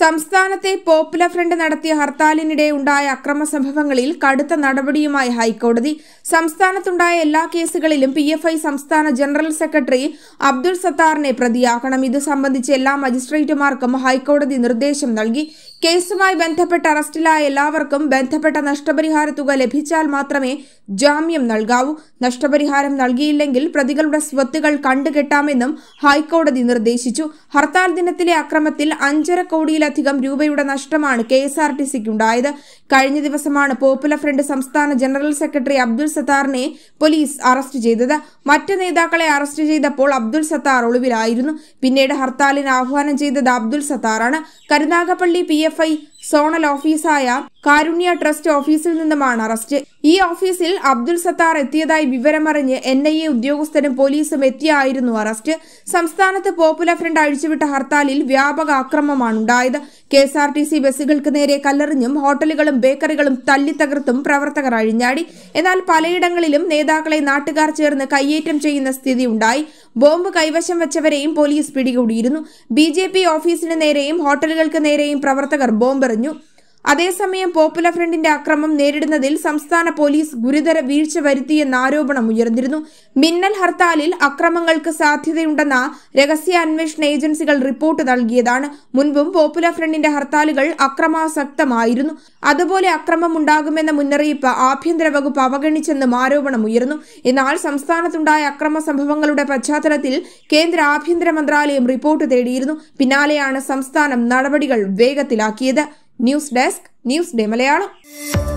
സംസ്ഥാനത്തെ popular front നടത്തിയ ഹർത്താലിനിടെ ഉണ്ടായ അക്രമ സംഭവങ്ങളിൽ കടുത്ത നടപടിയുമായി ഹൈക്കോടതി സംസ്ഥാനത്തുണ്ടായ എല്ലാ കേസുകളിലും പി എഫ് ഐ സംസ്ഥാന ജനറൽ സെക്രട്ടറി അബ്ദുൾ സത്താറിനെ പ്രതിയാക്കണം ഇത് സംബന്ധിച്ച് എല്ലാ മജിസ്ട്രേറ്റുമാർക്കും ഹൈക്കോടതി നിർദ്ദേശം നൽകി കേസുമായി ബന്ധപ്പെട്ട് അറസ്റ്റിലായ എല്ലാവർക്കും ബന്ധപ്പെട്ട നഷ്ടപരിഹാര തുക ലഭിച്ചാൽ മാത്രമേ ജാമ്യം നൽകാവൂ നഷ്ടപരിഹാരം നൽകിയില്ലെങ്കിൽ പ്രതികളുടെ സ്വത്തുകൾ കണ്ടുകെട്ടാമെന്നും ഹൈക്കോടതി നിർദ്ദേശിച്ചു ഹർത്താൽ ദിനത്തിലെ അക്രമത്തിൽ അഞ്ചര കോടിയിൽ കോടിയിലധികം രൂപയുടെ നഷ്ടമാണ് കെ എസ് ആർ ടി ഉണ്ടായത് കഴിഞ്ഞ ദിവസമാണ് പോപ്പുലർ ഫ്രണ്ട് സംസ്ഥാന ജനറൽ സെക്രട്ടറി അബ്ദുൾ സത്താറിനെ പോലീസ് അറസ്റ്റ് ചെയ്തത് മറ്റ് നേതാക്കളെ അറസ്റ്റ് ചെയ്തപ്പോൾ അബ്ദുൾ സത്താർ ഒളിവിലായിരുന്നു പിന്നീട് ഹർത്താലിന് ആഹ്വാനം ചെയ്തത് അബ്ദുൾ സത്താറാണ് കരുനാഗപ്പള്ളി പി സോണൽ ഓഫീസായ കാരുണ്യ ട്രസ്റ്റ് ഓഫീസിൽ നിന്നുമാണ് അറസ്റ്റ് ഈ ഓഫീസിൽ അബ്ദുൾ സത്താർ എത്തിയതായി വിവരമറിഞ്ഞ് എൻ ഐ എ ഉദ്യോഗസ്ഥരും പോലീസും എത്തിയായിരുന്നു അറസ്റ്റ് സംസ്ഥാനത്ത് പോപ്പുലർ ഫ്രണ്ട് അഴിച്ചുവിട്ട ഹർത്താലിൽ വ്യാപക ആക്രമമാണ് ഉണ്ടായത് K S R T C ബസ്സുകൾക്ക് നേരെ കല്ലെറിഞ്ഞും ഹോട്ടലുകളും ബേക്കറികളും തല്ലിത്തകർത്തും പ്രവർത്തകർ അഴിഞ്ഞാടി എന്നാൽ പലയിടങ്ങളിലും നേതാക്കളെ നാട്ടുകാർ ചേർന്ന് കയ്യേറ്റം ചെയ്യുന്ന സ്ഥിതി ഉണ്ടായി ബോംബ് കൈവശം വെച്ചവരെയും പോലീസ് പിടികൂടിയിരുന്നു ബി ഓഫീസിന് നേരെയും ഹോട്ടലുകൾക്ക് നേരെയും പ്രവർത്തകർ ബോംബെറിഞ്ഞു അതേസമയം പോപ്പുലർ ഫ്രണ്ടിന്റെ അക്രമം നേരിടുന്നതിൽ സംസ്ഥാന പോലീസ് ഗുരുതര വീഴ്ച വരുത്തിയെന്ന ആരോപണം ഉയർന്നിരുന്നു മിന്നൽ ഹർത്താലിൽ അക്രമങ്ങൾക്ക് സാധ്യതയുണ്ടെന്ന രഹസ്യ അന്വേഷണ ഏജൻസികൾ റിപ്പോർട്ട് നൽകിയതാണ് മുൻപും പോപ്പുലർ ഫ്രണ്ടിന്റെ ഹർത്താലുകൾ അക്രമാസക്തമായിരുന്നു അതുപോലെ അക്രമമുണ്ടാകുമെന്ന മുന്നറിയിപ്പ് ആഭ്യന്തര വകുപ്പ് അവഗണിച്ചെന്നും ആരോപണം ഉയർന്നു എന്നാൽ സംസ്ഥാനത്തുണ്ടായ അക്രമ സംഭവങ്ങളുടെ പശ്ചാത്തലത്തിൽ കേന്ദ്ര ആഭ്യന്തര മന്ത്രാലയം റിപ്പോർട്ട് തേടിയിരുന്നു പിന്നാലെയാണ് സംസ്ഥാനം നടപടികൾ വേഗത്തിലാക്കിയത് news desk news day Malayalam